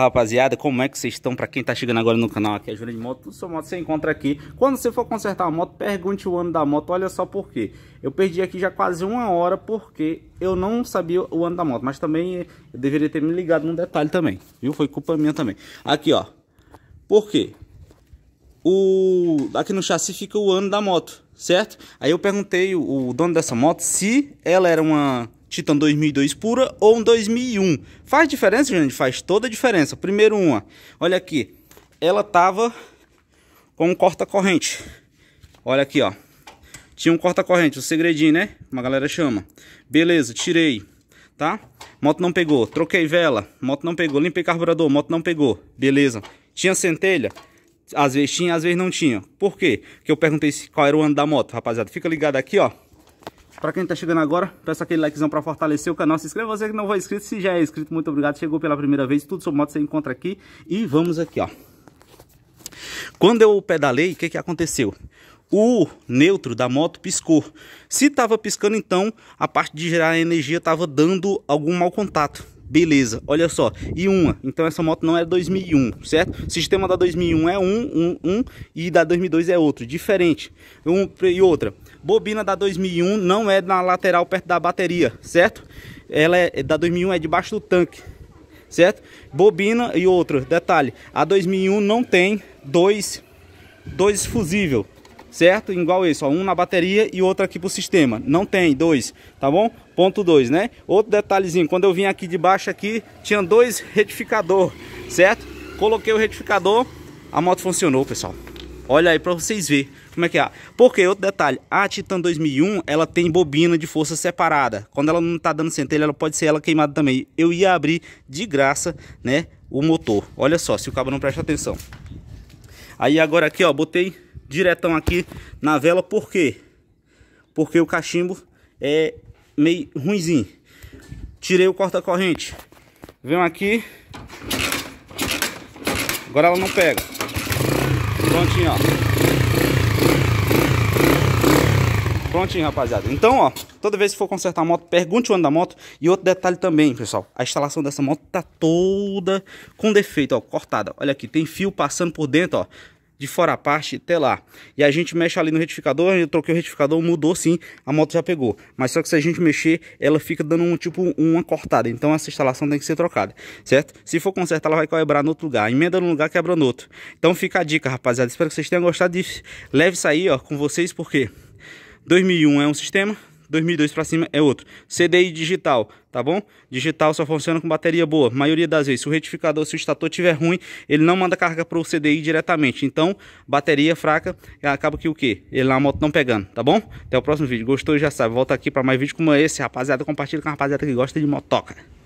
Rapaziada, como é que vocês estão? Pra quem tá chegando agora no canal, aqui é Júlio de Moto, sua moto você encontra aqui. Quando você for consertar a moto, pergunte o ano da moto, olha só por quê. Eu perdi aqui já quase uma hora porque eu não sabia o ano da moto, mas também eu deveria ter me ligado num detalhe também, viu? Foi culpa minha também. Aqui, ó. Por quê? O... Aqui no chassi fica o ano da moto, certo? Aí eu perguntei o dono dessa moto se ela era uma Titan 2002 pura ou um 2001. Faz diferença, gente? Faz toda a diferença. Primeiro uma, olha aqui, ela tava com um corta-corrente. Olha aqui, ó. Tinha um corta-corrente, um segredinho, né? Uma galera chama. Beleza, tirei, tá? Moto não pegou, troquei vela, moto não pegou, limpei carburador, moto não pegou. Beleza. Tinha centelha? Às vezes tinha, às vezes não tinha. Por quê? Porque eu perguntei qual era o ano da moto, rapaziada. Fica ligado aqui, ó. Para quem tá chegando agora, peço aquele likezão para fortalecer o canal. Se inscreva você que não foi inscrito. Se já é inscrito, muito obrigado. Chegou pela primeira vez, tudo sobre moto você encontra aqui. E vamos aqui, ó. Quando eu pedalei, o que que aconteceu? O neutro da moto piscou. Se tava piscando, então a parte de gerar energia tava dando algum mau contato. Beleza, olha só. E uma. Então essa moto não é 2001, certo? O sistema da 2001 é um, um, um e da 2002 é outro, diferente. Um e outra. Bobina da 2001 não é na lateral perto da bateria, certo? Ela é da 2001 é debaixo do tanque, certo? Bobina e outro detalhe. A 2001 não tem dois dois fusível, certo? Igual esse, ó, um na bateria e outro aqui pro sistema. Não tem, dois, tá bom? Ponto 2, né? Outro detalhezinho, quando eu vim aqui de baixo aqui, tinha dois retificador, certo? Coloquei o retificador, a moto funcionou, pessoal. Olha aí para vocês verem como é que é. Porque, outro detalhe, a Titan 2001, ela tem bobina de força separada. Quando ela não tá dando centelha, ela pode ser ela queimada também. Eu ia abrir de graça, né, o motor. Olha só, se o cabo não presta atenção. Aí agora aqui, ó, botei diretão aqui na vela, por quê? Porque o cachimbo é meio ruimzinho. Tirei o corta-corrente. vem aqui. Agora ela não pega. Prontinho, ó. Prontinho, rapaziada. Então, ó, toda vez que for consertar a moto, pergunte o ano da moto. E outro detalhe também, pessoal. A instalação dessa moto tá toda com defeito, ó, cortada. Olha aqui, tem fio passando por dentro, ó de fora a parte até lá. E a gente mexe ali no retificador, eu troquei o retificador, mudou sim, a moto já pegou. Mas só que se a gente mexer, ela fica dando um tipo uma cortada. Então essa instalação tem que ser trocada, certo? Se for consertar, ela vai quebrar no outro lugar. Emenda num lugar, quebra no outro. Então fica a dica, rapaziada. Espero que vocês tenham gostado leve sair, ó, com vocês, porque 2001 é um sistema, 2002 para cima é outro. CDI digital, tá bom? Digital só funciona com bateria boa, maioria das vezes. Se o retificador, se o estator tiver ruim, ele não manda carga para o CDI diretamente. Então, bateria fraca, acaba que o quê? Ele na moto não pegando, tá bom? Até o próximo vídeo. Gostou, já sabe. Volta aqui para mais vídeo como esse, rapaziada. Compartilha com a rapaziada que gosta de motoca.